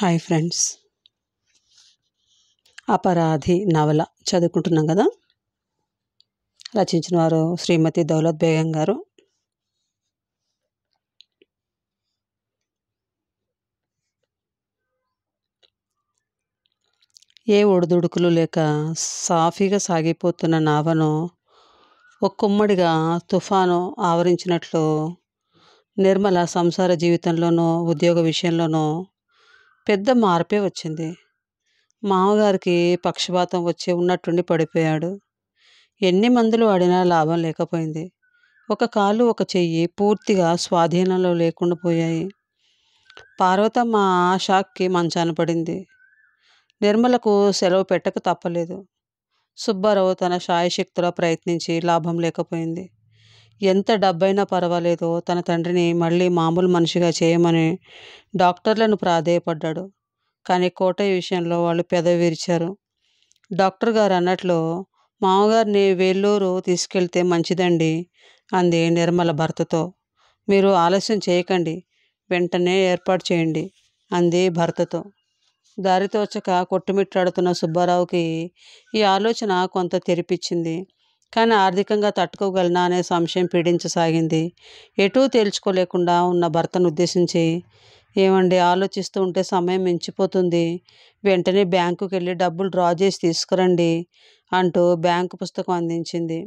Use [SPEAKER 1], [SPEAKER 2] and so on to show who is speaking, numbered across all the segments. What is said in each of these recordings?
[SPEAKER 1] hi friends అపరాధి నవల చదువుకుంటున్నాం కదా రచించిన వారు శ్రీమతి దౌలత్ బేగం గారు ఏ ఒడిదుడుకులు లేక సాఫీగా సాగిపోతున్న నావను ఒక కుమ్మడిగా తుఫాను ఆవరించినట్లు నిర్మల సంసార జీవితంలోనూ ఉద్యోగ విషయంలోనూ పెద్ద మార్పే వచ్చింది మామగారికి పక్షపాతం వచ్చి ఉన్నట్టుండి పడిపోయాడు ఎన్ని మందులు వాడినా లాభం లేకపోయింది ఒక కాలు ఒక చెయ్యి పూర్తిగా స్వాధీనంలో లేకుండా పోయాయి పార్వతమ్మ ఆ షాక్కి మంచాన పడింది నిర్మలకు సెలవు పెట్టక తప్పలేదు సుబ్బారావు తన శాయశక్తిలో ప్రయత్నించి లాభం లేకపోయింది ఎంత డబ్బైనా పర్వాలేదు తన తండ్రిని మళ్ళీ మామూలు మనిషిగా చేయమని డాక్టర్లను ప్రాధేయపడ్డాడు కానీ కోటయ్య విషయంలో వాళ్ళు పెదవి విరిచారు డాక్టర్ గారు అన్నట్లు మామగారిని వేలూరు తీసుకెళ్తే మంచిదండి అంది నిర్మల భర్తతో మీరు ఆలస్యం చేయకండి వెంటనే ఏర్పాటు చేయండి అంది భర్తతో దారితోచక కొట్టుమిట్టాడుతున్న సుబ్బారావుకి ఈ ఆలోచన కొంత తెరిపించింది కానీ ఆర్థికంగా తట్టుకోగలనా అనే సంశయం పీడించసాగింది ఎటూ తేల్చుకోలేకుండా ఉన్న భర్తను ఉద్దేశించి ఏమండి ఆలోచిస్తూ ఉంటే సమయం మించిపోతుంది వెంటనే బ్యాంకుకి వెళ్ళి డబ్బులు డ్రా చేసి తీసుకురండి అంటూ బ్యాంకు పుస్తకం అందించింది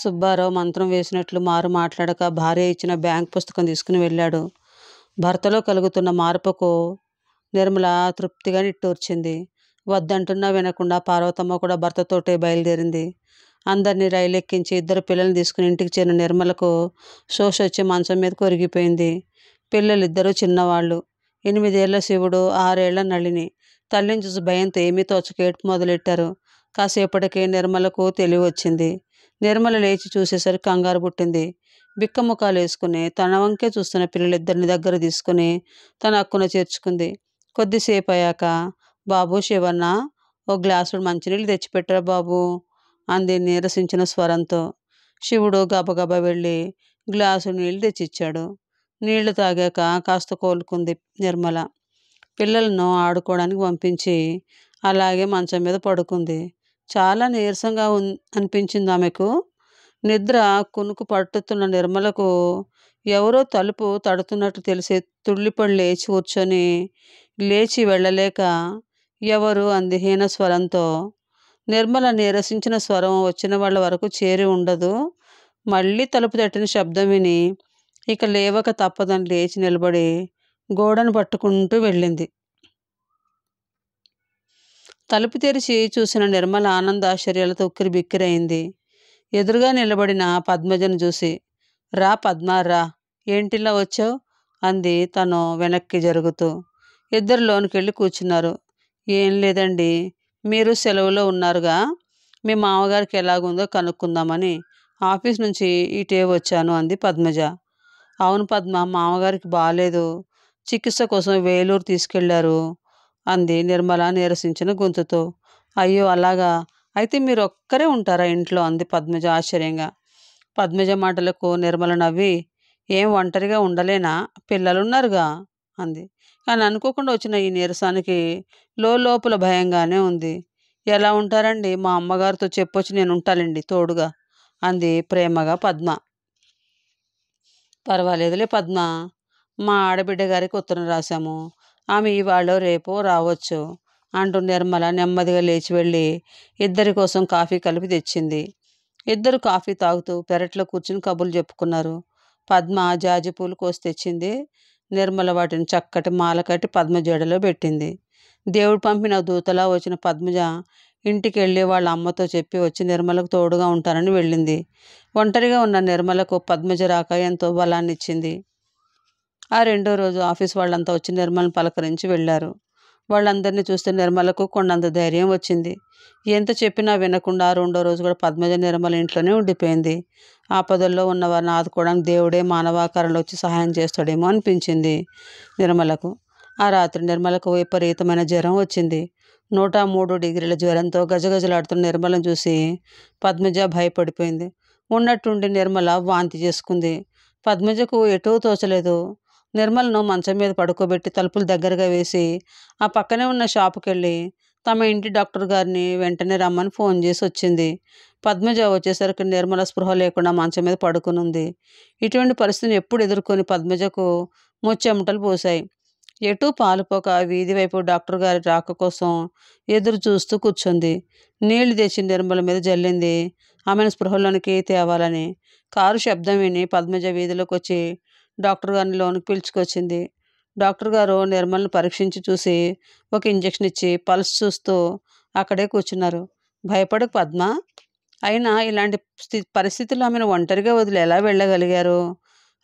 [SPEAKER 1] సుబ్బారావు మంత్రం వేసినట్లు మారు మాట్లాడక భార్య ఇచ్చిన బ్యాంక్ పుస్తకం తీసుకుని వెళ్ళాడు భర్తలో కలుగుతున్న మార్పుకు నిర్మల తృప్తిగా నిట్టూర్చింది వద్దంటున్నా వినకుండా పార్వతమ్మ కూడా భర్తతోటే బయలుదేరింది అందరినీ రైలు ఎక్కించి ఇద్దరు పిల్లల్ని తీసుకుని ఇంటికి చేరిన నిర్మలకు శోష వచ్చి మంచం మీద కొరిగిపోయింది పిల్లలిద్దరూ చిన్నవాళ్ళు ఎనిమిదేళ్ల శివుడు ఆరేళ్ల నళిని తల్లిని చూసి భయంతో ఏమీ తోచకేట్పు మొదలెట్టారు కాసేపటికే నిర్మలకు తెలివి వచ్చింది నిర్మల లేచి చూసేసరికి కంగారు పుట్టింది బిక్కముఖాలు వేసుకుని తన వంకే చూస్తున్న పిల్లలిద్దరిని దగ్గర తీసుకుని తన హక్కున చేర్చుకుంది కొద్దిసేపు అయ్యాక బాబు శివన్న ఓ గ్లాసుడు మంచినీళ్ళు తెచ్చిపెట్టరా బాబు అంది నీరసించిన స్వరంతో శివుడు గబగబా వెళ్ళి గ్లాసు నీళ్లు తెచ్చిచ్చాడు నీళ్లు తాగాక కాస్త కోలుకుంది నిర్మల పిల్లలను ఆడుకోవడానికి పంపించి అలాగే మంచం మీద పడుకుంది చాలా నీరసంగా అనిపించింది ఆమెకు నిద్ర కునుకు పట్టుతున్న నిర్మలకు ఎవరో తలుపు తడుతున్నట్టు తెలిసి తుళ్ళిపళ్ళు లేచి కూర్చొని లేచి వెళ్ళలేక ఎవరు అంది హీన స్వరంతో నిర్మల నీరసించిన స్వరం వచ్చిన వాళ్ళ వరకు చేరి ఉండదు మళ్ళీ తలుపు తట్టిన శబ్దం విని ఇక లేవక తప్పదని లేచి నిలబడి గోడను పట్టుకుంటూ వెళ్ళింది తలుపు తెరిచి చూసిన నిర్మల ఆనంద ఆశ్చర్యాలతో ఉక్కిరి బిక్కిరైంది ఎదురుగా నిలబడిన పద్మజను చూసి రా పద్మ రా ఏంటిలా వచ్చావు అంది తను వెనక్కి జరుగుతూ ఇద్దరు లోనికి వెళ్ళి కూర్చున్నారు ఏం లేదండి మీరు సెలవులో ఉన్నారుగా మీ మామగారికి ఎలాగుందో కనుక్కుందామని ఆఫీస్ నుంచి ఇటే వచ్చాను అంది పద్మజ అవును పద్మ మామగారికి బాగాలేదు చికిత్స కోసం వేలూరు తీసుకెళ్లారు అంది నిర్మల నీరసించిన గొంతుతో అయ్యో అలాగా అయితే మీరు ఒక్కరే ఉంటారా ఇంట్లో అంది పద్మజ ఆశ్చర్యంగా పద్మజ మాటలకు నిర్మల నవ్వి ఏం ఒంటరిగా ఉండలేనా పిల్లలున్నారుగా అంది కానీ అనుకోకుండా వచ్చిన ఈ నీరసానికి లోపల భయంగానే ఉంది ఎలా ఉంటారండి మా అమ్మగారితో చెప్పొచ్చి నేను ఉంటానండి తోడుగా అంది ప్రేమగా పద్మ పర్వాలేదులే పద్మ మా ఆడబిడ్డ గారికి ఉత్తరం రాశాము ఆమె ఇవాళ రేపు రావచ్చు అంటూ నిర్మల నెమ్మదిగా లేచి వెళ్ళి ఇద్దరి కోసం కాఫీ కలిపి తెచ్చింది ఇద్దరు కాఫీ తాగుతూ పెరట్లో కూర్చుని కబుర్లు చెప్పుకున్నారు పద్మ జాజి పూలు కోసి తెచ్చింది నిర్మల వాటిని చక్కటి మాల కట్టి పద్మ పెట్టింది దేవుడు పంపిన దూతలా వచ్చిన పద్మజ ఇంటికి వెళ్ళి వాళ్ళ అమ్మతో చెప్పి వచ్చి నిర్మలకు తోడుగా ఉంటానని వెళ్ళింది ఒంటరిగా ఉన్న నిర్మలకు పద్మజ రాక ఎంతో ఇచ్చింది ఆ రెండో రోజు ఆఫీస్ వాళ్ళంతా వచ్చి నిర్మలను పలకరించి వెళ్ళారు వాళ్ళందరినీ చూస్తే నిర్మలకు కొండంత ధైర్యం వచ్చింది ఎంత చెప్పినా వినకుండా రెండో రోజు కూడా పద్మజ నిర్మల ఇంట్లోనే ఉండిపోయింది ఆపదల్లో ఉన్న వారిని ఆదుకోవడానికి దేవుడే మానవాకారంలో వచ్చి సహాయం చేస్తాడేమో అనిపించింది నిర్మలకు ఆ రాత్రి నిర్మలకు విపరీతమైన జ్వరం వచ్చింది నూట మూడు డిగ్రీల జ్వరంతో గజగజలాడుతున్న నిర్మలను చూసి పద్మజ భయపడిపోయింది ఉన్నట్టుండి నిర్మల వాంతి చేసుకుంది పద్మజకు ఎటూ తోచలేదు నిర్మల్ను మంచం మీద పడుకోబెట్టి తలుపులు దగ్గరగా వేసి ఆ పక్కనే ఉన్న షాపుకి వెళ్ళి తమ ఇంటి డాక్టర్ గారిని వెంటనే రమ్మని ఫోన్ చేసి వచ్చింది పద్మజ వచ్చేసరికి నిర్మల స్పృహ లేకుండా మంచం మీద పడుకునుంది ఇటువంటి పరిస్థితిని ఎప్పుడు ఎదుర్కొని పద్మజకు ముచ్చెమటలు పోశాయి ఎటు పాలుపోక వీధి వైపు డాక్టర్ గారి రాక కోసం ఎదురు చూస్తూ కూర్చుంది నీళ్లు తెచ్చి నిర్మల మీద జల్లింది ఆమెను స్పృహలోనికి తేవాలని కారు శబ్దం విని పద్మజ వీధిలోకి వచ్చి డాక్టర్ గారిని లోనికి పిలుచుకొచ్చింది డాక్టర్ గారు నిర్మల్ని పరీక్షించి చూసి ఒక ఇంజెక్షన్ ఇచ్చి పల్స్ చూస్తూ అక్కడే కూర్చున్నారు భయపడకు పద్మ అయినా ఇలాంటి స్థితి పరిస్థితుల్లో ఆమెను ఒంటరిగా వదిలి ఎలా వెళ్ళగలిగారు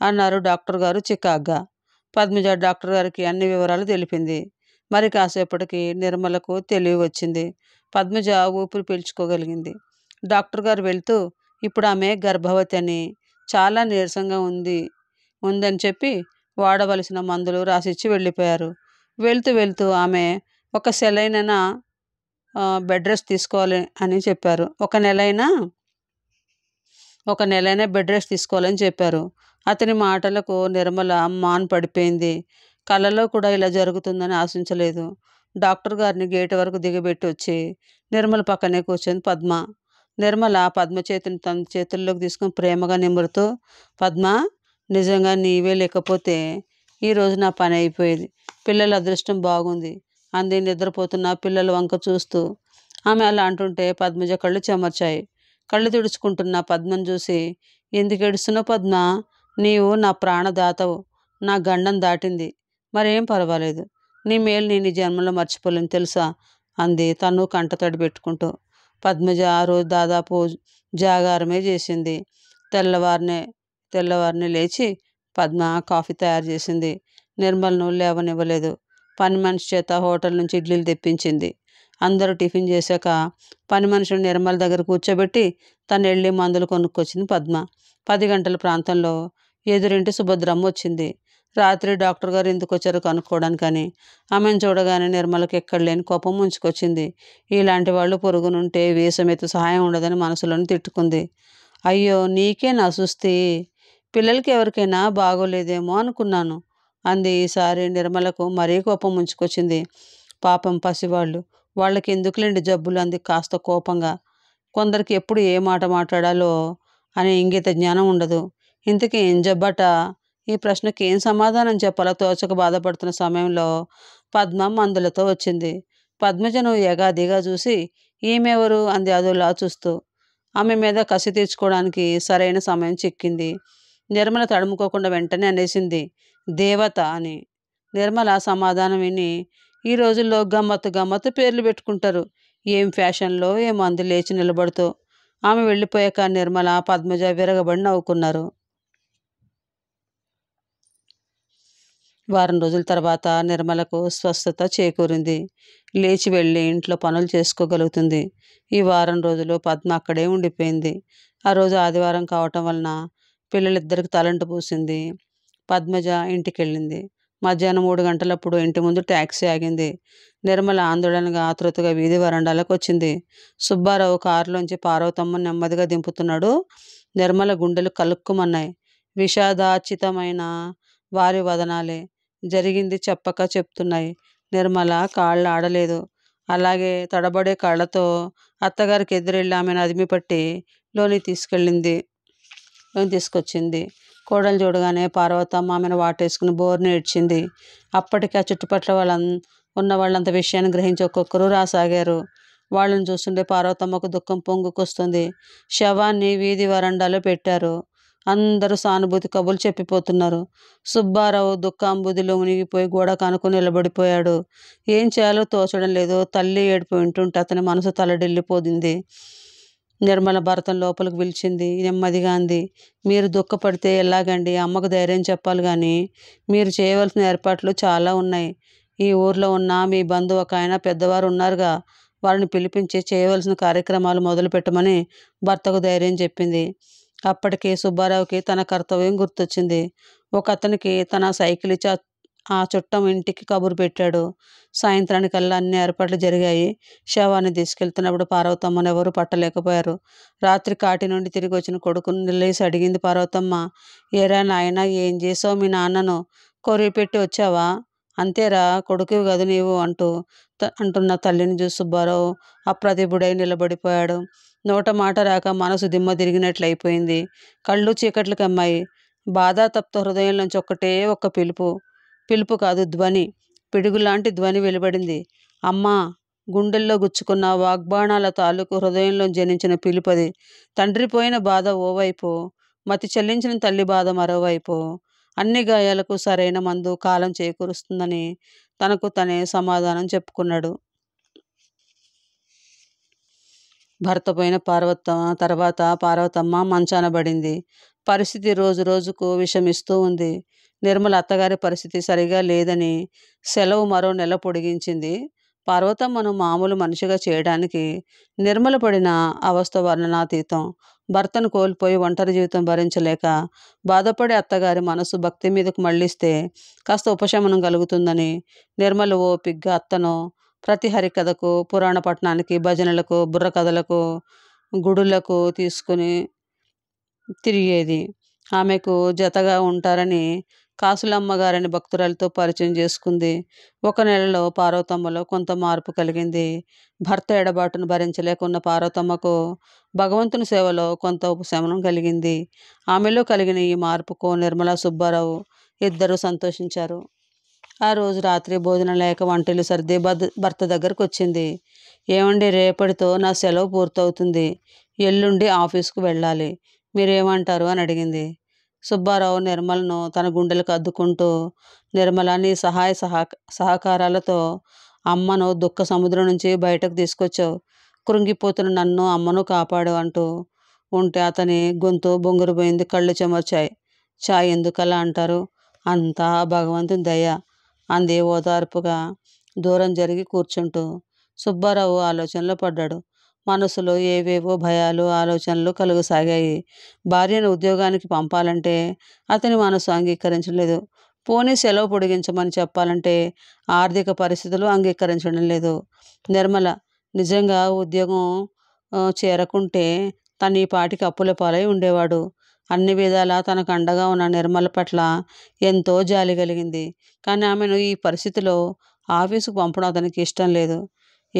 [SPEAKER 1] అన్నారు డాక్టర్ గారు చికాగ్గా పద్మజ డాక్టర్ గారికి అన్ని వివరాలు తెలిపింది మరి కాసేపటికి నిర్మలకు తెలివి వచ్చింది పద్మజ ఊపిరి పీల్చుకోగలిగింది డాక్టర్ గారు వెళ్తూ ఇప్పుడు ఆమె గర్భవతి అని చాలా నీరసంగా ఉంది ఉందని చెప్పి వాడవలసిన మందులు రాసిచ్చి వెళ్ళిపోయారు వెళ్తూ వెళ్తూ ఆమె ఒక సెలైనా బెడ్ రెస్ట్ తీసుకోవాలి అని చెప్పారు ఒక నెలైనా ఒక నెలైనా బెడ్ రెస్ట్ తీసుకోవాలని చెప్పారు అతని మాటలకు నిర్మల మాన్ పడిపోయింది కలలో కూడా ఇలా జరుగుతుందని ఆశించలేదు డాక్టర్ గారిని గేట్ వరకు దిగబెట్టి వచ్చి నిర్మల పక్కనే కూర్చొని పద్మ నిర్మల పద్మ చేతిని తన చేతుల్లోకి తీసుకుని ప్రేమగా నిమురుతూ పద్మ నిజంగా నీవే లేకపోతే ఈరోజు నా పని అయిపోయేది పిల్లల అదృష్టం బాగుంది అంది నిద్రపోతున్న పిల్లలు వంక చూస్తూ ఆమె అలా అంటుంటే పద్మజ కళ్ళు చెమర్చాయి కళ్ళు తుడుచుకుంటున్న పద్మను చూసి ఎందుకు ఏడుస్తున్నావు పద్మ నీవు నా ప్రాణదాతవు నా గండం దాటింది మరేం పర్వాలేదు నీ మేలు నేను జన్మలో మర్చిపోలేను తెలుసా అంది తను కంటతడి పెట్టుకుంటూ పద్మజ ఆ రోజు దాదాపు జాగారమే చేసింది తెల్లవారినే తెల్లవారిని లేచి పద్మ కాఫీ తయారు చేసింది నిర్మల్ను లేవనివ్వలేదు పని మనిషి చేత హోటల్ నుంచి ఇడ్లీలు తెప్పించింది అందరూ టిఫిన్ చేశాక పని మనుషులు నిర్మల్ దగ్గర కూర్చోబెట్టి తను వెళ్ళి మందులు కొనుక్కొచ్చింది పద్మ పది గంటల ప్రాంతంలో ఎదురింటి సుభద్రమ్మ వచ్చింది రాత్రి డాక్టర్ గారు ఎందుకు వచ్చారో కనుక్కోవడానికని ఆమెను చూడగానే నిర్మలకి ఎక్కడ లేని కోపం ముంచుకొచ్చింది ఇలాంటి వాళ్ళు పొరుగునుంటే వేసమైతే సహాయం ఉండదని మనసులోని తిట్టుకుంది అయ్యో నీకే నా సుస్థి పిల్లలకి ఎవరికైనా బాగోలేదేమో అనుకున్నాను అంది ఈసారి నిర్మలకు మరీ కోపం ముంచుకొచ్చింది పాపం పసివాళ్ళు వాళ్ళకి ఎందుకులేండి జబ్బులు అంది కాస్త కోపంగా కొందరికి ఎప్పుడు ఏ మాట మాట్లాడాలో అనే ఇంగిత జ్ఞానం ఉండదు ఇంతకీ ఏం జబ్బట ఈ ప్రశ్నకి ఏం సమాధానం చెప్పాలో తోచక బాధపడుతున్న సమయంలో పద్మ మందులతో వచ్చింది పద్మజను యగాదిగా చూసి ఈమెవరు అంది అదోలా చూస్తూ ఆమె మీద కసి తీర్చుకోవడానికి సరైన సమయం చిక్కింది నిర్మల తడుముకోకుండా వెంటనే అనేసింది దేవత అని నిర్మల సమాధానం విని ఈ రోజుల్లో గమ్మత్తు గమ్మత్తు పేర్లు పెట్టుకుంటారు ఏం ఫ్యాషన్లో ఏం అంది లేచి నిలబడుతూ ఆమె వెళ్ళిపోయాక నిర్మల పద్మజ విరగబడి నవ్వుకున్నారు వారం రోజుల తర్వాత నిర్మలకు స్వస్థత చేకూరింది లేచి వెళ్ళి ఇంట్లో పనులు చేసుకోగలుగుతుంది ఈ వారం రోజులు పద్మ అక్కడే ఉండిపోయింది ఆ రోజు ఆదివారం కావటం వలన పిల్లలిద్దరికి తలంటు పూసింది పద్మజ ఇంటికి వెళ్ళింది మధ్యాహ్నం మూడు గంటలప్పుడు ఇంటి ముందు ట్యాక్సీ ఆగింది నిర్మల ఆందోళనగా ఆతృతగా వీధి వరండాలకు వచ్చింది సుబ్బారావు కారులోంచి పార్వతమ్మ నెమ్మదిగా దింపుతున్నాడు నిర్మల గుండెలు కలుక్కుమన్నాయి విషాదాచితమైన వారి వదనాలే జరిగింది చెప్పక చెప్తున్నాయి నిర్మల కాళ్ళు ఆడలేదు అలాగే తడబడే కళ్ళతో అత్తగారికి ఎదురెళ్ళి ఆమెను పట్టి లోని తీసుకెళ్ళింది తీసుకొచ్చింది కోడలు చూడగానే పార్వతమ్మ ఆమెను వాటేసుకుని బోర్ని ఏడ్చింది అప్పటికి ఆ చుట్టుపక్కల వాళ్ళ ఉన్న వాళ్ళంత విషయాన్ని గ్రహించి ఒక్కొక్కరు రాసాగారు వాళ్ళని చూస్తుంటే పార్వతమ్మకు దుఃఖం పొంగుకొస్తుంది శవాన్ని వీధి వరండాలో పెట్టారు అందరూ సానుభూతి కబులు చెప్పిపోతున్నారు సుబ్బారావు దుఃఖాంబుదిలో మునిగిపోయి గోడ కానుకొని నిలబడిపోయాడు ఏం చేయాలో తోచడం లేదు తల్లి ఏడిపోయి ఉంటుంటే అతని మనసు తలడిల్లిపోతుంది నిర్మల భరతం లోపలికి పిలిచింది నెమ్మదిగా అంది మీరు దుఃఖపడితే ఎలాగండి అమ్మకు ధైర్యం చెప్పాలి కానీ మీరు చేయవలసిన ఏర్పాట్లు చాలా ఉన్నాయి ఈ ఊర్లో ఉన్న మీ బంధువు ఒక ఆయన పెద్దవారు ఉన్నారుగా వారిని పిలిపించి చేయవలసిన కార్యక్రమాలు మొదలుపెట్టమని భర్తకు ధైర్యం చెప్పింది అప్పటికి సుబ్బారావుకి తన కర్తవ్యం గుర్తొచ్చింది ఒక అతనికి తన సైకిల్ ఇచ్చి ఆ చుట్టం ఇంటికి కబురు పెట్టాడు సాయంత్రానికల్లా అన్ని ఏర్పాట్లు జరిగాయి శవాన్ని తీసుకెళ్తున్నప్పుడు పార్వతమ్మను ఎవరు పట్టలేకపోయారు రాత్రి కాటి నుండి తిరిగి వచ్చిన కొడుకును నిలేసి అడిగింది పార్వతమ్మ ఏరా నాయన ఏం చేసావు మీ నాన్నను కొరి పెట్టి వచ్చావా అంతేరా కొడుకు కదు నీవు అంటూ అంటున్న తల్లిని చూసి సుబ్బారావు అప్రతిభుడై నిలబడిపోయాడు నోట మాట రాక మనసు దిమ్మ తిరిగినట్లు అయిపోయింది కళ్ళు చీకట్లకమ్మాయి బాధా బాధాతప్త హృదయం నుంచి ఒక్కటే ఒక్క పిలుపు పిలుపు కాదు ధ్వని పిడుగులాంటి ధ్వని వెలువడింది అమ్మా గుండెల్లో గుచ్చుకున్న వాగ్బాణాల తాలూకు హృదయంలో జనించిన పిలుపది తండ్రి పోయిన బాధ ఓవైపు మతి చెల్లించిన తల్లి బాధ మరోవైపు అన్ని గాయాలకు సరైన మందు కాలం చేకూరుస్తుందని తనకు తనే సమాధానం చెప్పుకున్నాడు భర్త పోయిన పార్వతమ్మ తర్వాత పార్వతమ్మ మంచానబడింది పరిస్థితి రోజు రోజుకు విషమిస్తూ ఉంది నిర్మల అత్తగారి పరిస్థితి సరిగా లేదని సెలవు మరో నెల పొడిగించింది మనం మామూలు మనిషిగా చేయడానికి నిర్మల పడిన అవస్థ వర్ణనాతీతం భర్తను కోల్పోయి ఒంటరి జీవితం భరించలేక బాధపడే అత్తగారి మనసు భక్తి మీదకు మళ్ళిస్తే కాస్త ఉపశమనం కలుగుతుందని నిర్మల ఓపిగ్గా అత్తను ప్రతి హరికథకు పురాణ పట్టణానికి భజనలకు బుర్రకథలకు గుడులకు తీసుకుని తిరిగేది ఆమెకు జతగా ఉంటారని కాసులమ్మ గారని భక్తురాలతో పరిచయం చేసుకుంది ఒక నెలలో పార్వతమ్మలో కొంత మార్పు కలిగింది భర్త ఎడబాటును భరించలేకున్న పార్వతమ్మకు భగవంతుని సేవలో కొంత ఉపశమనం కలిగింది ఆమెలో కలిగిన ఈ మార్పుకు నిర్మలా సుబ్బారావు ఇద్దరూ సంతోషించారు ఆ రోజు రాత్రి భోజనం లేక వంటలు సర్ది భర్త దగ్గరకు వచ్చింది ఏమండి రేపటితో నా సెలవు పూర్తవుతుంది ఎల్లుండి ఆఫీస్కు వెళ్ళాలి మీరేమంటారు అని అడిగింది సుబ్బారావు నిర్మలను తన గుండెలకు అద్దుకుంటూ నిర్మలాని సహాయ సహా సహకారాలతో అమ్మను దుఃఖ సముద్రం నుంచి బయటకు తీసుకొచ్చావు కృంగిపోతున్న నన్ను అమ్మను కాపాడు అంటూ ఉంటే అతని గొంతు బొంగురుపోయింది కళ్ళు చెమర్చాయి చాయ్ ఎందుకలా అంటారు అంతా భగవంతుని దయ అంది ఓదార్పుగా దూరం జరిగి కూర్చుంటూ సుబ్బారావు ఆలోచనలో పడ్డాడు మనసులో ఏవేవో భయాలు ఆలోచనలు కలుగసాగాయి భార్యను ఉద్యోగానికి పంపాలంటే అతని మనసు అంగీకరించలేదు పోనీ సెలవు పొడిగించమని చెప్పాలంటే ఆర్థిక పరిస్థితులు అంగీకరించడం లేదు నిర్మల నిజంగా ఉద్యోగం చేరకుంటే తను ఈ పాటికి అప్పుల పాలై ఉండేవాడు అన్ని విధాలా తనకు అండగా ఉన్న నిర్మల పట్ల ఎంతో జాలి కలిగింది కానీ ఆమెను ఈ పరిస్థితిలో ఆఫీసుకు పంపడం అతనికి ఇష్టం లేదు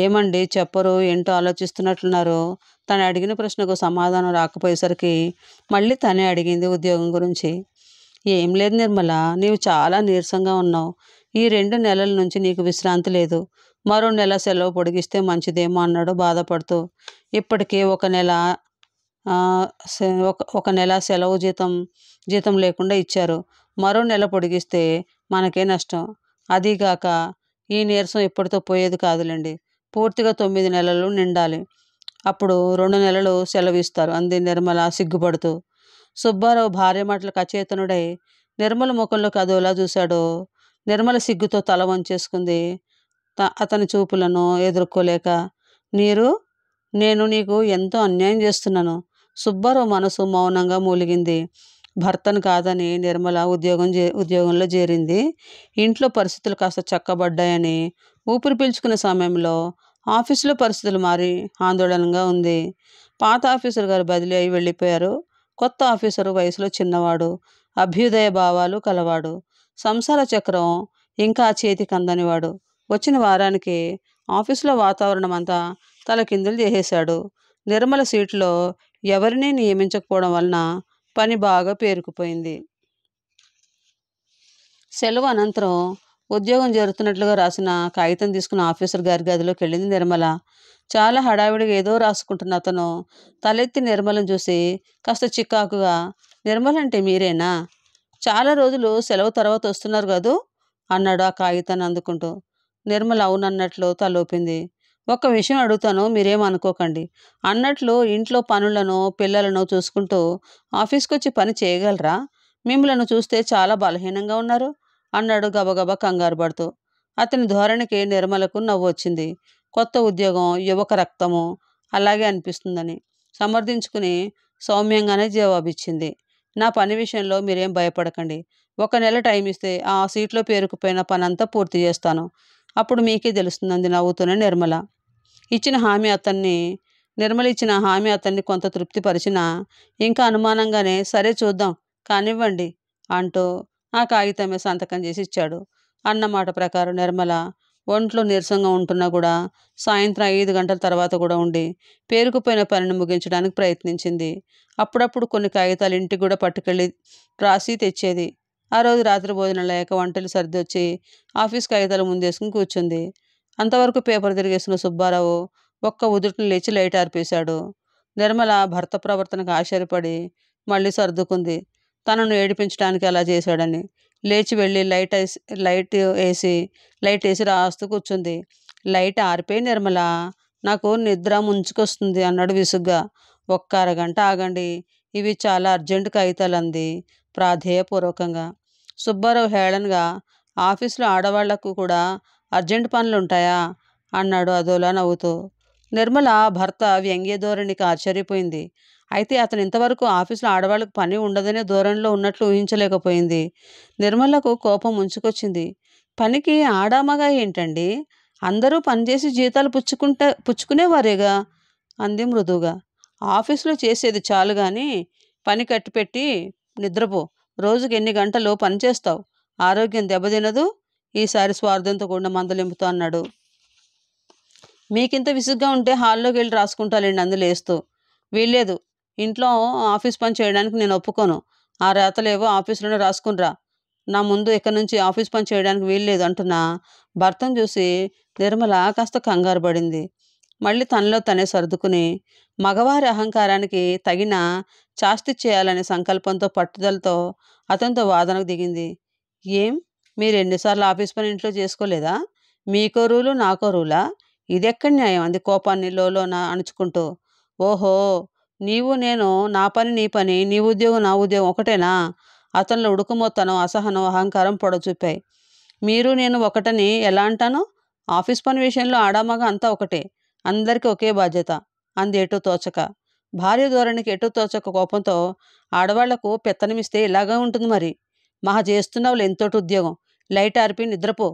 [SPEAKER 1] ఏమండి చెప్పరు ఏంటో ఆలోచిస్తున్నట్లున్నారు తను అడిగిన ప్రశ్నకు సమాధానం రాకపోయేసరికి మళ్ళీ తనే అడిగింది ఉద్యోగం గురించి ఏం లేదు నిర్మల నీవు చాలా నీరసంగా ఉన్నావు ఈ రెండు నెలల నుంచి నీకు విశ్రాంతి లేదు మరో నెల సెలవు పొడిగిస్తే మంచిదేమో అన్నాడు బాధపడుతూ ఇప్పటికే ఒక నెల ఒక నెల సెలవు జీతం జీతం లేకుండా ఇచ్చారు మరో నెల పొడిగిస్తే మనకే నష్టం అదీగాక ఈ నీరసం ఇప్పటితో పోయేది కాదులేండి పూర్తిగా తొమ్మిది నెలలు నిండాలి అప్పుడు రెండు నెలలు సెలవు ఇస్తారు అంది నిర్మల సిగ్గుపడుతూ సుబ్బారావు భార్య మాటలకు అచేతనుడై నిర్మల ముఖంలోకి అదోలా చూశాడు నిర్మల సిగ్గుతో తల వంచేసుకుంది అతని చూపులను ఎదుర్కోలేక నీరు నేను నీకు ఎంతో అన్యాయం చేస్తున్నాను సుబ్బారావు మనసు మౌనంగా మూలిగింది భర్తను కాదని నిర్మల ఉద్యోగం ఉద్యోగంలో చేరింది ఇంట్లో పరిస్థితులు కాస్త చక్కబడ్డాయని ఊపిరి పీల్చుకునే సమయంలో ఆఫీసులో పరిస్థితులు మారి ఆందోళనగా ఉంది పాత ఆఫీసర్ గారు బదిలీ అయి వెళ్ళిపోయారు కొత్త ఆఫీసరు వయసులో చిన్నవాడు అభ్యుదయ భావాలు కలవాడు సంసార చక్రం ఇంకా చేతికి అందనివాడు వచ్చిన వారానికి ఆఫీసులో వాతావరణం అంతా తలకిందులు చేసేశాడు నిర్మల సీట్లో ఎవరిని నియమించకపోవడం వలన పని బాగా పేరుకుపోయింది సెలవు అనంతరం ఉద్యోగం జరుగుతున్నట్లుగా రాసిన కాగితం తీసుకున్న ఆఫీసర్ గారి గదిలోకి వెళ్ళింది నిర్మల చాలా హడావిడిగా ఏదో రాసుకుంటున్న అతను తలెత్తి నిర్మలను చూసి కాస్త చిక్కాకుగా నిర్మల అంటే మీరేనా చాలా రోజులు సెలవు తర్వాత వస్తున్నారు కదూ అన్నాడు ఆ కాగితాన్ని అందుకుంటూ నిర్మల అవునన్నట్లు తలోపింది ఒక విషయం అడుగుతాను మీరేమనుకోకండి అనుకోకండి అన్నట్లు ఇంట్లో పనులను పిల్లలను చూసుకుంటూ ఆఫీస్కి వచ్చి పని చేయగలరా మిమ్మలను చూస్తే చాలా బలహీనంగా ఉన్నారు అన్నాడు గబగబ కంగారు పడుతూ అతని ధోరణికి నిర్మలకు నవ్వు వచ్చింది కొత్త ఉద్యోగం యువక రక్తము అలాగే అనిపిస్తుందని సమర్థించుకుని సౌమ్యంగానే జవాబిచ్చింది నా పని విషయంలో మీరేం భయపడకండి ఒక నెల టైం ఇస్తే ఆ సీట్లో పేరుకుపోయిన పనంతా పూర్తి చేస్తాను అప్పుడు మీకే తెలుస్తుందంది నవ్వుతున్న నిర్మల ఇచ్చిన హామీ అతన్ని నిర్మల ఇచ్చిన హామీ అతన్ని కొంత తృప్తిపరిచినా ఇంకా అనుమానంగానే సరే చూద్దాం కానివ్వండి అంటూ ఆ కాగితమే సంతకం చేసి ఇచ్చాడు అన్నమాట ప్రకారం నిర్మల ఒంట్లో నీరసంగా ఉంటున్నా కూడా సాయంత్రం ఐదు గంటల తర్వాత కూడా ఉండి పేరుకుపోయిన పనిని ముగించడానికి ప్రయత్నించింది అప్పుడప్పుడు కొన్ని కాగితాలు ఇంటికి కూడా పట్టుకెళ్ళి రాసి తెచ్చేది ఆ రోజు రాత్రి భోజనం లేక వంటలు సర్ది వచ్చి ఆఫీస్ కాగితాలు ముందేసుకుని కూర్చుంది అంతవరకు పేపర్ తిరిగేసిన సుబ్బారావు ఒక్క ఉదుటిని లేచి లైట్ ఆర్పేశాడు నిర్మల భర్త ప్రవర్తనకు ఆశ్చర్యపడి మళ్ళీ సర్దుకుంది తనను ఏడిపించడానికి అలా చేశాడని లేచి వెళ్ళి లైట్ వేసి లైట్ వేసి లైట్ వేసి రాస్తూ కూర్చుంది లైట్ ఆరిపోయి నిర్మల నాకు నిద్ర ముంచుకొస్తుంది అన్నాడు విసుగ్గా ఒక్క అరగంట ఆగండి ఇవి చాలా అర్జెంటు కాగితాలు అంది ప్రాధేయపూర్వకంగా సుబ్బారావు హేళనగా ఆఫీసులో ఆడవాళ్లకు కూడా అర్జెంట్ పనులు ఉంటాయా అన్నాడు అదోలా నవ్వుతూ నిర్మల భర్త వ్యంగ్య ధోరణికి ఆశ్చర్యపోయింది అయితే అతను ఇంతవరకు ఆఫీసులో ఆడవాళ్లకు పని ఉండదనే ధోరణిలో ఉన్నట్లు ఊహించలేకపోయింది నిర్మలకు కోపం ఉంచుకొచ్చింది పనికి ఆడామగా ఏంటండి అందరూ పనిచేసి జీతాలు పుచ్చుకుంటే పుచ్చుకునేవారేగా అంది మృదువుగా ఆఫీసులో చేసేది చాలు కానీ పని కట్టిపెట్టి నిద్రపో రోజుకి ఎన్ని గంటలు పనిచేస్తావు ఆరోగ్యం దెబ్బతినదు ఈసారి స్వార్థంతో కూడిన మందలింపుతో అన్నాడు మీకింత విసుగ్గా ఉంటే హాల్లోకి వెళ్ళి అందులో వేస్తూ వీల్లేదు ఇంట్లో ఆఫీస్ పని చేయడానికి నేను ఒప్పుకోను ఆ రాతలేవో ఆఫీసులోనే రాసుకునిరా నా ముందు ఇక్కడి నుంచి ఆఫీస్ పని చేయడానికి వీల్లేదు అంటున్నా భర్తను చూసి నిర్మల కాస్త కంగారు పడింది మళ్ళీ తనలో తనే సర్దుకుని మగవారి అహంకారానికి తగిన చాస్తి చేయాలనే సంకల్పంతో పట్టుదలతో అతనితో వాదనకు దిగింది ఏం మీరు ఎన్నిసార్లు ఆఫీస్ పని ఇంట్లో చేసుకోలేదా మీకో రూలు నాకో రూలా ఇదెక్కడ న్యాయం అంది కోపాన్ని లోన అణుచుకుంటూ ఓహో నీవు నేను నా పని నీ పని నీ ఉద్యోగం నా ఉద్యోగం ఒకటేనా అతనిలో ఉడుకుమోత్తనం అసహనం అహంకారం పొడచూపాయి మీరు నేను ఒకటని ఎలా అంటాను ఆఫీస్ పని విషయంలో ఆడామగ అంతా ఒకటే అందరికీ ఒకే బాధ్యత అంది ఎటు తోచక భార్య ధోరణికి ఎటు తోచక కోపంతో ఆడవాళ్లకు పెత్తనమిస్తే ఇలాగే ఉంటుంది మరి మహా చేస్తున్నావులు ఎంతోటి ఉద్యోగం లైట్ ఆర్పి నిద్రపో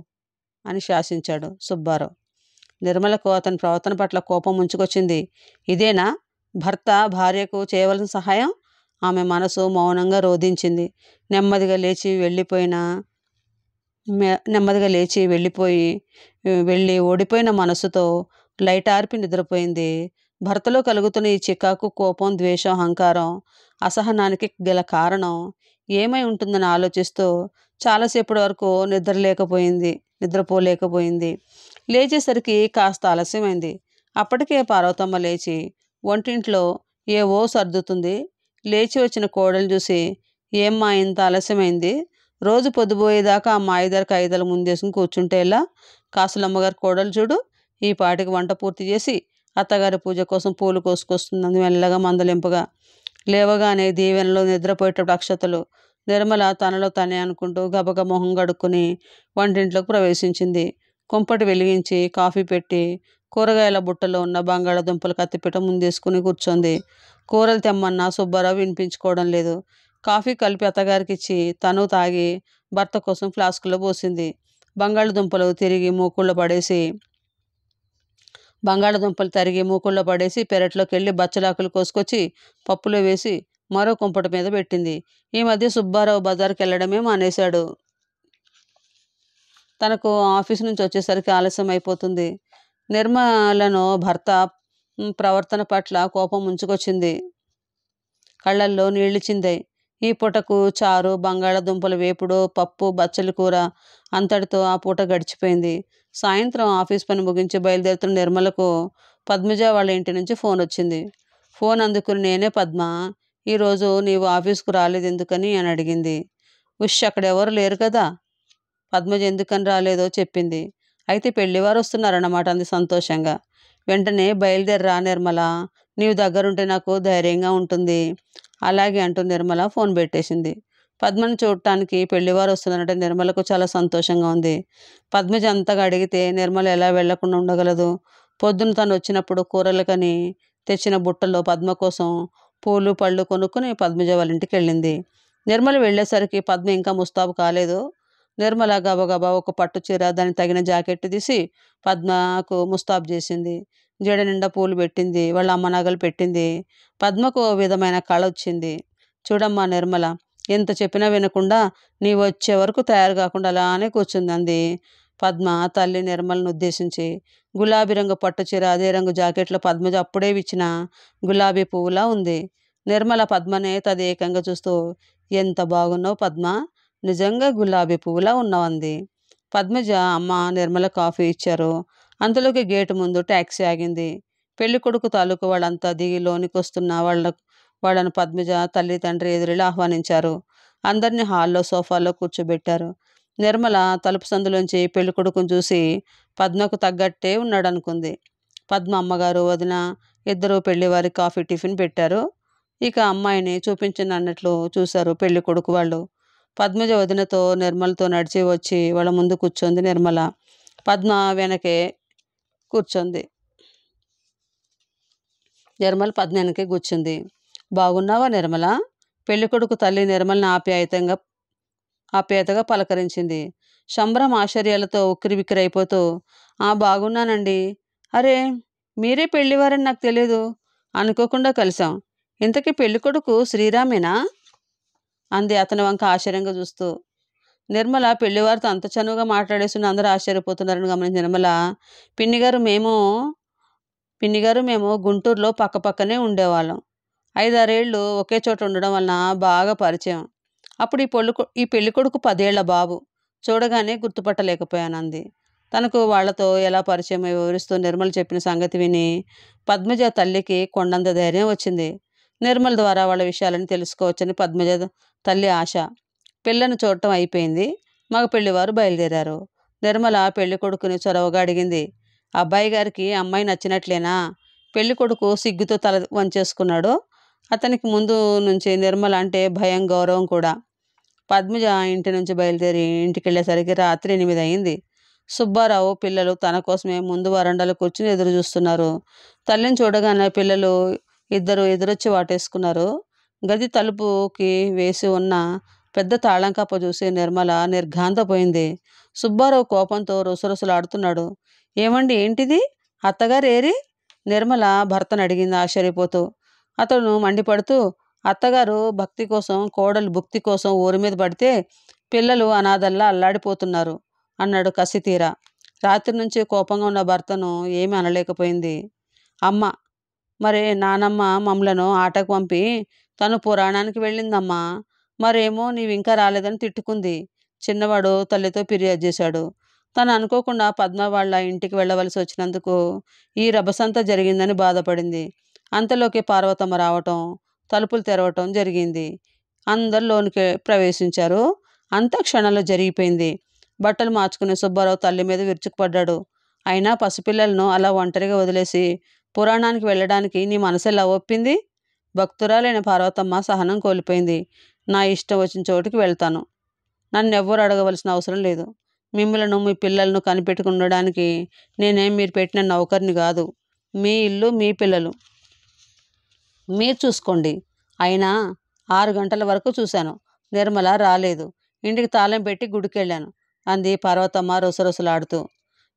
[SPEAKER 1] అని శాసించాడు సుబ్బారావు నిర్మలకు అతని ప్రవర్తన పట్ల కోపం ముంచుకొచ్చింది ఇదేనా భర్త భార్యకు చేయవలసిన సహాయం ఆమె మనసు మౌనంగా రోధించింది నెమ్మదిగా లేచి వెళ్ళిపోయిన నెమ్మదిగా లేచి వెళ్ళిపోయి వెళ్ళి ఓడిపోయిన మనసుతో లైట్ ఆర్పి నిద్రపోయింది భర్తలో కలుగుతున్న ఈ చికాకు కోపం ద్వేషం అహంకారం అసహనానికి గల కారణం ఏమై ఉంటుందని ఆలోచిస్తూ చాలాసేపటి వరకు నిద్రలేకపోయింది నిద్రపోలేకపోయింది లేచేసరికి కాస్త ఆలస్యమైంది అప్పటికే పార్వతమ్మ లేచి వంటింట్లో ఏవో సర్దుతుంది లేచి వచ్చిన కోడలు చూసి ఏమ్మా ఇంత ఆలస్యమైంది రోజు పొద్దుపోయేదాకా ఆ మాయదారి ఐదల ముందేసుకుని కూర్చుంటే ఇలా కాసులమ్మగారు కోడలు చూడు ఈ పాటికి వంట పూర్తి చేసి అత్తగారి పూజ కోసం పూలు కోసుకొస్తుందని మెల్లగా మందలింపుగా లేవగానే దీవెనలో నిద్రపోయేటప్పుడు అక్షతలు నిర్మల తనలో తనే అనుకుంటూ గబగ మొహం గడుక్కుని వంటింట్లోకి ప్రవేశించింది కుంపటి వెలిగించి కాఫీ పెట్టి కూరగాయల బుట్టలో ఉన్న బంగాళదుంపల కత్తిపీట ముందేసుకుని కూర్చుంది కూరలు తెమ్మన్నా సుబ్బారావు వినిపించుకోవడం లేదు కాఫీ కలిపి అత్తగారికి ఇచ్చి తను తాగి భర్త కోసం ఫ్లాస్కులో పోసింది బంగాళదుంపలు తిరిగి మూకుళ్ళ పడేసి బంగాళదుంపలు తరిగి మూకుళ్ళ పడేసి పెరట్లోకి వెళ్ళి బచ్చలాకులు కోసుకొచ్చి పప్పులో వేసి మరో కుంపటి మీద పెట్టింది ఈ మధ్య సుబ్బారావు బజార్కి వెళ్ళడమే మానేశాడు తనకు ఆఫీస్ నుంచి వచ్చేసరికి ఆలస్యం అయిపోతుంది నిర్మలను భర్త ప్రవర్తన పట్ల కోపం ముంచుకొచ్చింది కళ్ళల్లో నీళ్లిచిందాయి ఈ పూటకు చారు బంగాళదుంపల వేపుడు పప్పు బచ్చల కూర అంతటితో ఆ పూట గడిచిపోయింది సాయంత్రం ఆఫీస్ పని ముగించి బయలుదేరుతున్న నిర్మలకు పద్మజ వాళ్ళ ఇంటి నుంచి ఫోన్ వచ్చింది ఫోన్ అందుకుని నేనే పద్మ ఈరోజు నీవు ఆఫీస్కు రాలేదు ఎందుకని అని అడిగింది ఉష్ అక్కడెవరు లేరు కదా పద్మజ ఎందుకని రాలేదో చెప్పింది అయితే పెళ్ళివారు వస్తున్నారన్నమాట అంది సంతోషంగా వెంటనే బయలుదేరరా నిర్మల నీవు దగ్గరుంటే నాకు ధైర్యంగా ఉంటుంది అలాగే అంటూ నిర్మల ఫోన్ పెట్టేసింది పద్మని చూడటానికి పెళ్లివారు వస్తుందంటే నిర్మలకు చాలా సంతోషంగా ఉంది పద్మజ అంతగా అడిగితే నిర్మల ఎలా వెళ్లకుండా ఉండగలదు పొద్దున తను వచ్చినప్పుడు కూరలకని తెచ్చిన బుట్టలో పద్మ కోసం పూలు పళ్ళు కొనుక్కుని పద్మజ వాళ్ళ ఇంటికి వెళ్ళింది నిర్మల వెళ్ళేసరికి పద్మ ఇంకా ముస్తాబు కాలేదు నిర్మల గబగబా ఒక పట్టు చీర దానికి తగిన జాకెట్ తీసి పద్మకు ముస్తాబ్ చేసింది జడ నిండా పూలు పెట్టింది వాళ్ళ అమ్మ నగలు పెట్టింది పద్మకు విధమైన కళ వచ్చింది చూడమ్మా నిర్మల ఎంత చెప్పినా వినకుండా నీ వచ్చే వరకు తయారు కాకుండా అలానే అంది పద్మ తల్లి నిర్మలను ఉద్దేశించి గులాబీ రంగు పట్టు చీర అదే రంగు జాకెట్లు పద్మజ అప్పుడే ఇచ్చిన గులాబీ పువ్వులా ఉంది నిర్మల పద్మనే తదేకంగా చూస్తూ ఎంత బాగున్నావు పద్మ నిజంగా గులాబీ పువ్వులా ఉన్నవంది పద్మజ అమ్మ నిర్మల కాఫీ ఇచ్చారు అందులోకి గేటు ముందు ట్యాక్సీ ఆగింది పెళ్లి కొడుకు తాలూకు వాళ్ళంతా దిగి లోనికి వస్తున్న వాళ్ళ వాళ్ళను పద్మజ తల్లి తండ్రి ఎదురులో ఆహ్వానించారు అందరినీ హాల్లో సోఫాలో కూర్చోబెట్టారు నిర్మల తలుపు సందులోంచి పెళ్లి కొడుకును చూసి పద్మకు తగ్గట్టే ఉన్నాడు అనుకుంది పద్మ అమ్మగారు వదిన ఇద్దరు పెళ్లివారి కాఫీ టిఫిన్ పెట్టారు ఇక అమ్మాయిని చూపించనన్నట్లు చూశారు పెళ్లి కొడుకు వాళ్ళు పద్మజ వదినతో నిర్మలతో నడిచి వచ్చి వాళ్ళ ముందు కూర్చుంది నిర్మల పద్మ వెనకే కూర్చుంది నిర్మల పద్మ వెనకే కూర్చుంది బాగున్నావా నిర్మల పెళ్ళికొడుకు తల్లి నిర్మలని ఆప్యాయతంగా ఆప్యాయతగా పలకరించింది సంబరం ఆశ్చర్యాలతో అయిపోతూ ఆ బాగున్నానండి అరే మీరే పెళ్ళివారని నాకు తెలియదు అనుకోకుండా కలిసాం ఇంతకీ పెళ్ళికొడుకు శ్రీరామేనా అంది అతని వంక ఆశ్చర్యంగా చూస్తూ నిర్మల పెళ్లివారితో అంత చనువుగా మాట్లాడేస్తున్న అందరూ ఆశ్చర్యపోతున్నారని గమనించి నిర్మల పిన్నిగారు మేము పిన్నిగారు మేము గుంటూరులో పక్కపక్కనే ఉండేవాళ్ళం ఐదారేళ్ళు ఒకే చోట ఉండడం వలన బాగా పరిచయం అప్పుడు ఈ పొళ్ళు ఈ పెళ్ళికొడుకు పదేళ్ల బాబు చూడగానే గుర్తుపట్టలేకపోయాను అంది తనకు వాళ్లతో ఎలా పరిచయం వివరిస్తూ నిర్మల చెప్పిన సంగతి విని పద్మజ తల్లికి కొండంత ధైర్యం వచ్చింది నిర్మల్ ద్వారా వాళ్ళ విషయాలను తెలుసుకోవచ్చని పద్మజ తల్లి ఆశ పిల్లను చూడటం అయిపోయింది మగ పెళ్లివారు బయలుదేరారు నిర్మల పెళ్లి కొడుకుని చొరవగా అడిగింది అబ్బాయి గారికి అమ్మాయి నచ్చినట్లేనా పెళ్లి కొడుకు సిగ్గుతో తల వంచేసుకున్నాడు అతనికి ముందు నుంచి నిర్మల అంటే భయం గౌరవం కూడా పద్మజ ఇంటి నుంచి బయలుదేరి ఇంటికి వెళ్ళేసరికి రాత్రి ఎనిమిది అయింది సుబ్బారావు పిల్లలు తన కోసమే ముందు వరండాలు కూర్చుని ఎదురు చూస్తున్నారు తల్లిని చూడగానే పిల్లలు ఇద్దరు ఎదురొచ్చి వాటేసుకున్నారు గది తలుపుకి వేసి ఉన్న పెద్ద తాళం కప్ప చూసి నిర్మల నిర్ఘాంతపోయింది సుబ్బారావు కోపంతో రుసరుసలాడుతున్నాడు ఏమండి ఏంటిది అత్తగారు ఏరి నిర్మల భర్తను అడిగింది ఆశ్చర్యపోతూ అతను మండిపడుతూ అత్తగారు భక్తి కోసం కోడలు భుక్తి కోసం ఊరి మీద పడితే పిల్లలు అనాథల్లా అల్లాడిపోతున్నారు అన్నాడు కసితీరా రాత్రి నుంచి కోపంగా ఉన్న భర్తను ఏమీ అనలేకపోయింది అమ్మ మరి నానమ్మ మమ్మలను ఆటకు పంపి తను పురాణానికి వెళ్ళిందమ్మా మరేమో నీవింకా రాలేదని తిట్టుకుంది చిన్నవాడు తల్లితో ఫిర్యాదు చేశాడు తను అనుకోకుండా పద్మ వాళ్ళ ఇంటికి వెళ్ళవలసి వచ్చినందుకు ఈ రభసంతా జరిగిందని బాధపడింది అంతలోకి పార్వతమ్మ రావటం తలుపులు తెరవటం జరిగింది అందరు లోనికి ప్రవేశించారు అంత క్షణంలో జరిగిపోయింది బట్టలు మార్చుకునే సుబ్బారావు తల్లి మీద విరుచుకుపడ్డాడు అయినా పసిపిల్లలను అలా ఒంటరిగా వదిలేసి పురాణానికి వెళ్ళడానికి నీ మనసు ఎలా ఒప్పింది భక్తురాలైన పార్వతమ్మ సహనం కోల్పోయింది నా ఇష్టం వచ్చిన చోటుకి వెళ్తాను నన్ను ఎవ్వరు అడగవలసిన అవసరం లేదు మిమ్మలను మీ పిల్లలను కనిపెట్టుకుండడానికి నేనేం మీరు పెట్టిన నౌకర్ని కాదు మీ ఇల్లు మీ పిల్లలు మీరు చూసుకోండి అయినా ఆరు గంటల వరకు చూశాను నిర్మల రాలేదు ఇంటికి తాళం పెట్టి గుడికెళ్ళాను అంది పార్వతమ్మ రొసరొసలాడుతూ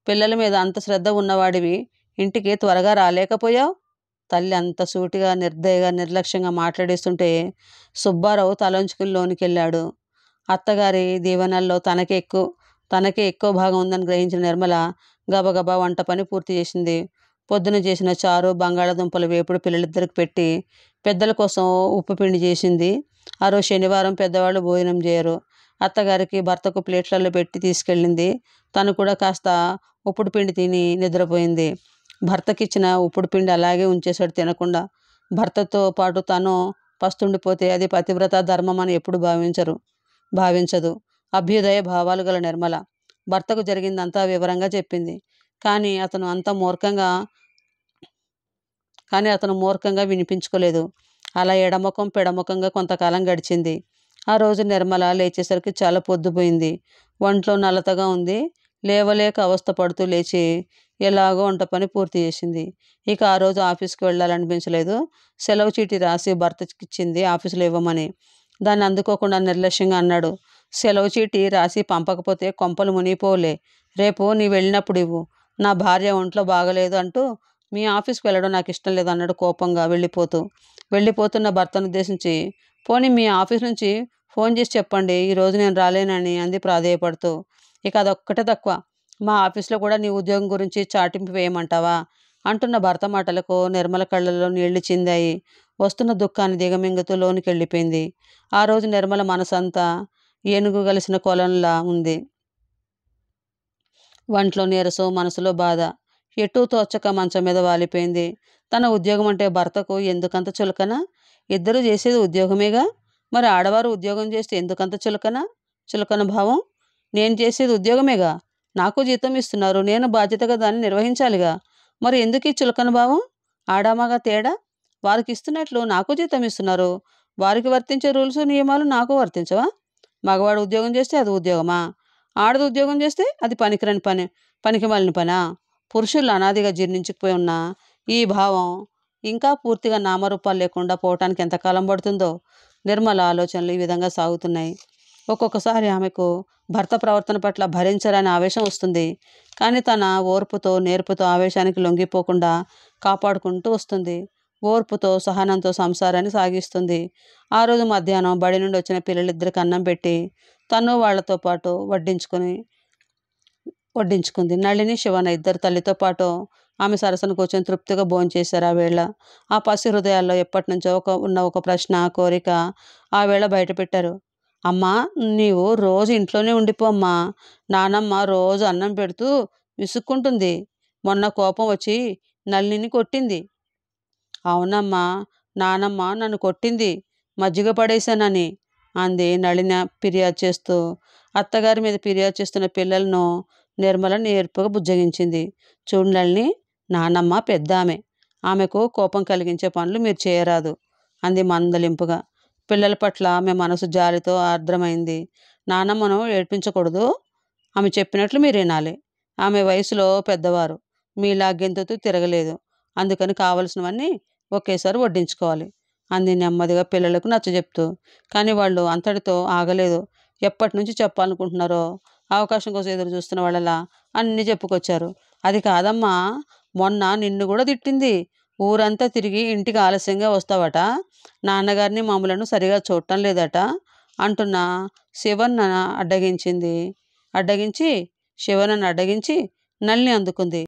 [SPEAKER 1] పిల్లల మీద అంత శ్రద్ధ ఉన్నవాడివి ఇంటికి త్వరగా రాలేకపోయావు తల్లి అంత సూటిగా నిర్దయగా నిర్లక్ష్యంగా మాట్లాడేస్తుంటే సుబ్బారావు తలంచుకుని లోనికి వెళ్ళాడు అత్తగారి దీవెనల్లో తనకే ఎక్కువ తనకే ఎక్కువ భాగం ఉందని గ్రహించిన నిర్మల గబగబా వంట పని పూర్తి చేసింది పొద్దున చేసిన చారు బంగాళాదుంపలు వేపుడు పిల్లలిద్దరికి పెట్టి పెద్దల కోసం ఉప్పు పిండి చేసింది ఆ రోజు శనివారం పెద్దవాళ్ళు భోజనం చేయరు అత్తగారికి భర్తకు ప్లేట్లలో పెట్టి తీసుకెళ్ళింది తను కూడా కాస్త ఉప్పుడు పిండి తిని నిద్రపోయింది భర్తకిచ్చిన ఉప్పుడు పిండి అలాగే ఉంచేశాడు తినకుండా భర్తతో పాటు తను పస్తుండిపోతే అది పతివ్రత ధర్మం అని ఎప్పుడు భావించరు భావించదు అభ్యుదయ భావాలు గల నిర్మల భర్తకు జరిగిందంతా వివరంగా చెప్పింది కానీ అతను అంత మూర్ఖంగా కానీ అతను మూర్ఖంగా వినిపించుకోలేదు అలా ఎడముఖం పెడముఖంగా కొంతకాలం గడిచింది ఆ రోజు నిర్మల లేచేసరికి చాలా పొద్దుపోయింది ఒంట్లో నలతగా ఉంది లేవలేక అవస్థ పడుతూ లేచి ఎలాగో వంట పని పూర్తి చేసింది ఇక ఆ రోజు ఆఫీస్కి వెళ్ళాలనిపించలేదు సెలవు చీటీ రాసి భర్తకిచ్చింది ఇచ్చింది ఆఫీసులో ఇవ్వమని దాన్ని అందుకోకుండా నిర్లక్ష్యంగా అన్నాడు సెలవు చీటీ రాసి పంపకపోతే కొంపలు మునిగిపోలే రేపు నీ వెళ్ళినప్పుడు ఇవ్వు నా భార్య ఒంట్లో బాగలేదు అంటూ మీ ఆఫీస్కి వెళ్ళడం నాకు ఇష్టం లేదు అన్నాడు కోపంగా వెళ్ళిపోతూ వెళ్ళిపోతున్న భర్తను ఉద్దేశించి పోనీ మీ ఆఫీస్ నుంచి ఫోన్ చేసి చెప్పండి ఈరోజు నేను రాలేనని అంది ప్రాధేయపడుతూ ఇక అదొక్కటే తక్కువ మా ఆఫీస్లో కూడా నీ ఉద్యోగం గురించి చాటింపు వేయమంటావా అంటున్న భర్త మాటలకు నిర్మల కళ్ళల్లో నీళ్లు చిందాయి వస్తున్న దుఃఖాన్ని దిగమింగతో లోనికి వెళ్ళిపోయింది ఆ రోజు నిర్మల మనసంతా ఏనుగు కలిసిన కొలంలా ఉంది వంట్లో నీరసం మనసులో బాధ ఎటు తోచక మంచం మీద వాలిపోయింది తన ఉద్యోగం అంటే భర్తకు ఎందుకంత చులకన ఇద్దరు చేసేది ఉద్యోగమేగా మరి ఆడవారు ఉద్యోగం చేస్తే ఎందుకంత చులకన చులకన భావం నేను చేసేది ఉద్యోగమేగా నాకు జీతం ఇస్తున్నారు నేను బాధ్యతగా దాన్ని నిర్వహించాలిగా మరి ఎందుకు ఈ చులకన భావం ఆడామగా తేడా వారికి ఇస్తున్నట్లు నాకు జీతం ఇస్తున్నారు వారికి వర్తించే రూల్స్ నియమాలు నాకు వర్తించవా మగవాడు ఉద్యోగం చేస్తే అది ఉద్యోగమా ఆడది ఉద్యోగం చేస్తే అది పనికిరాని పని పనికి మాలిన పనా పురుషులు అనాదిగా జీర్ణించుకుపోయి ఉన్న ఈ భావం ఇంకా పూర్తిగా నామరూపాలు లేకుండా పోవటానికి ఎంతకాలం పడుతుందో నిర్మల ఆలోచనలు ఈ విధంగా సాగుతున్నాయి ఒక్కొక్కసారి ఆమెకు భర్త ప్రవర్తన పట్ల భరించరాని ఆవేశం వస్తుంది కానీ తన ఓర్పుతో నేర్పుతో ఆవేశానికి లొంగిపోకుండా కాపాడుకుంటూ వస్తుంది ఓర్పుతో సహనంతో సంసారాన్ని సాగిస్తుంది ఆ రోజు మధ్యాహ్నం బడి నుండి వచ్చిన పిల్లలిద్దరికి అన్నం పెట్టి తను వాళ్లతో పాటు వడ్డించుకుని వడ్డించుకుంది నళిని శివన ఇద్దరు తల్లితో పాటు ఆమె సరసన కూర్చొని తృప్తిగా భోంచేశారు ఆ వేళ ఆ పసి హృదయాల్లో ఎప్పటి నుంచో ఒక ఉన్న ఒక ప్రశ్న కోరిక ఆ వేళ బయటపెట్టారు అమ్మా నీవు రోజు ఇంట్లోనే ఉండిపో అమ్మా నానమ్మ రోజు అన్నం పెడుతూ విసుక్కుంటుంది మొన్న కోపం వచ్చి నల్లిని కొట్టింది అవునమ్మా నానమ్మ నన్ను కొట్టింది మజ్జిగ పడేశానని అంది నళిన ఫిర్యాదు చేస్తూ అత్తగారి మీద ఫిర్యాదు చేస్తున్న పిల్లలను నిర్మల నేర్పుగా బుజ్జగించింది చూడు నళిని నానమ్మ పెద్ద ఆమె ఆమెకు కోపం కలిగించే పనులు మీరు చేయరాదు అంది మందలింపుగా పిల్లల పట్ల ఆమె మనసు జాలితో ఆర్ద్రమైంది నానమ్మను ఏడ్పించకూడదు ఆమె చెప్పినట్లు మీరు వినాలి ఆమె వయసులో పెద్దవారు మీలా గెంతుతూ తిరగలేదు అందుకని కావలసినవన్నీ ఒకేసారి వడ్డించుకోవాలి అంది నెమ్మదిగా పిల్లలకు నచ్చజెప్తూ కానీ వాళ్ళు అంతటితో ఆగలేదు ఎప్పటి నుంచి చెప్పాలనుకుంటున్నారో అవకాశం కోసం ఎదురు చూస్తున్న వాళ్ళలా అన్నీ చెప్పుకొచ్చారు అది కాదమ్మా మొన్న నిన్ను కూడా తిట్టింది ఊరంతా తిరిగి ఇంటికి ఆలస్యంగా వస్తావట నాన్నగారిని మామూలను సరిగా చూడటం లేదట అంటున్న శివన్న అడ్డగించింది అడ్డగించి శివనన్ను అడ్డగించి నల్ని అందుకుంది